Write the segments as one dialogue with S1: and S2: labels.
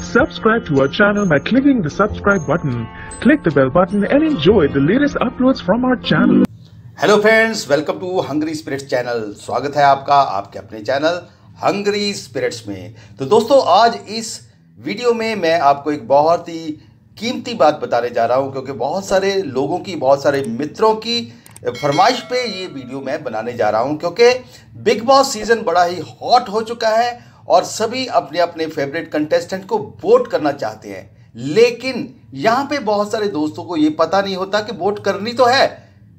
S1: Subscribe to our channel by clicking the subscribe button. Click the bell button and enjoy the latest uploads from our channel. Hello friends, welcome to Hungry Spirits channel. स्वागत है आपका आपके अपने channel Hungry Spirits में तो दोस्तों आज इस वीडियो में मैं आपको एक बहुत ही कीमती बात बताने जा रहा हूँ क्योंकि बहुत सारे लोगों की बहुत सारे मित्रों की फरमाइश पे ये वीडियो मैं बनाने जा रहा हूँ क्योंकि बिग बॉस सीज़न बड़ा ही हॉट हो चुका है और सभी अपने अपने फेवरेट कंटेस्टेंट को वोट करना चाहते हैं लेकिन यहां पे बहुत सारे दोस्तों को ये पता नहीं होता कि वोट करनी तो है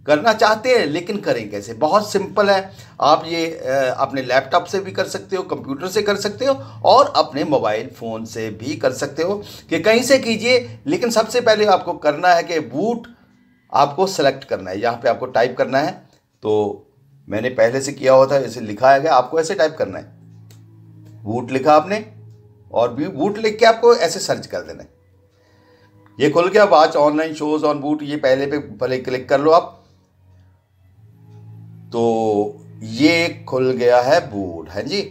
S1: करना चाहते हैं लेकिन करें कैसे बहुत सिंपल है आप ये अपने लैपटॉप से भी कर सकते हो कंप्यूटर से कर सकते हो और अपने मोबाइल फ़ोन से भी कर सकते हो कि कहीं से कीजिए लेकिन सबसे पहले आपको करना है कि बूट आपको सेलेक्ट करना है यहाँ पे आपको टाइप करना है तो मैंने पहले से किया हुआ था इसे लिखा है आपको ऐसे टाइप करना है वूट लिखा आपने और भी वूट लिख के आपको ऐसे सर्च कर देना है ये खुल गया watch online shows on Voot ये पहले पे पहले क्लिक कर लो आप तो ये खुल गया है बूट है जी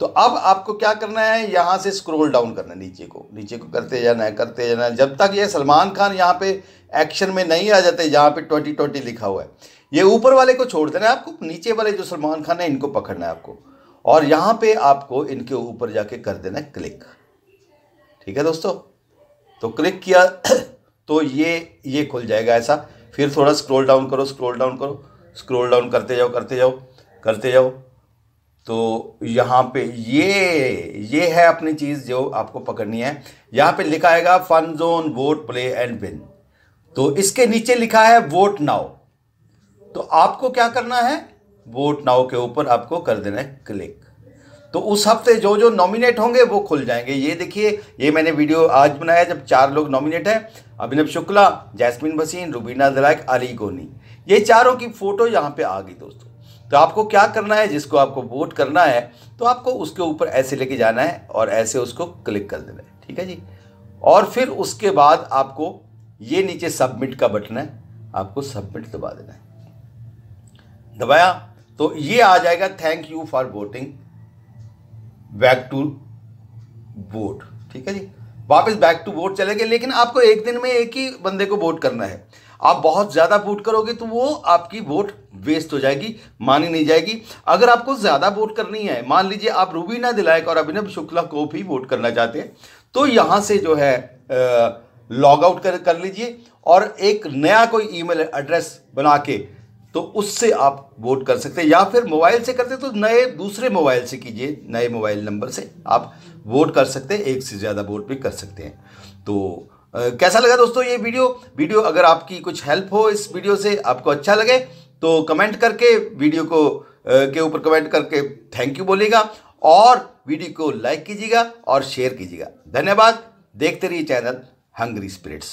S1: तो अब आपको क्या करना है यहां से स्क्रॉल डाउन करना नीचे को नीचे को करते जाना है करते जाना है जब तक ये सलमान खान यहां पे एक्शन में नहीं आ जाते यहां पे ट्वेंटी ट्वेंटी लिखा हुआ है ये ऊपर वाले को छोड़ देना है आपको नीचे वाले जो सलमान खान है इनको पकड़ना है आपको और यहां पे आपको इनके ऊपर जाके कर देना क्लिक ठीक है दोस्तों तो क्लिक किया तो ये ये खुल जाएगा ऐसा फिर थोड़ा स्क्रॉल डाउन करो स्क्रॉल डाउन करो स्क्रॉल डाउन करते जाओ करते जाओ करते जाओ तो यहाँ पे ये ये है अपनी चीज़ जो आपको पकड़नी है यहाँ पे लिखा है fun zone vote play and win तो इसके नीचे लिखा है वोट नाउ तो आपको क्या करना है वोट नाव के ऊपर आपको कर देना है क्लिक तो उस हफ्ते जो जो नॉमिनेट होंगे वो खुल जाएंगे ये देखिए ये मैंने वीडियो आज बनाया जब चार लोग नॉमिनेट हैं अभिनव शुक्ला जैस्मिन भसीन रुबीना दलाक अली गोनी ये चारों की फ़ोटो यहाँ पे आ गई दोस्तों तो आपको क्या करना है जिसको आपको वोट करना है तो आपको उसके ऊपर ऐसे लेके जाना है और ऐसे उसको क्लिक कर देना है ठीक है जी और फिर उसके बाद आपको ये नीचे सबमिट का बटन है आपको सबमिट दबा देना है दबाया तो ये आ जाएगा thank you for voting back to vote ठीक है जी वापस बैक टू वोट चले गए लेकिन आपको एक दिन में एक ही बंदे को वोट करना है आप बहुत ज़्यादा वोट करोगे तो वो आपकी वोट वेस्ट हो जाएगी मानी नहीं जाएगी अगर आपको ज़्यादा वोट करनी है मान लीजिए आप रूबीना दिलायक और अभिनव शुक्ला को भी वोट करना चाहते हैं तो यहां से जो है लॉग आउट कर कर लीजिए और एक नया कोई ईमेल एड्रेस बना के तो उससे आप वोट कर सकते हैं या फिर मोबाइल से करते तो नए दूसरे मोबाइल से कीजिए नए मोबाइल नंबर से आप वोट कर सकते हैं एक से ज़्यादा वोट भी कर सकते हैं तो आ, कैसा लगा दोस्तों ये वीडियो वीडियो अगर आपकी कुछ हेल्प हो इस वीडियो से आपको अच्छा लगे तो कमेंट करके वीडियो को आ, के ऊपर कमेंट करके थैंक यू बोलेगा और वीडियो को लाइक कीजिएगा और शेयर कीजिएगा धन्यवाद देखते रहिए चैनल हंग्री स्पिरिट्स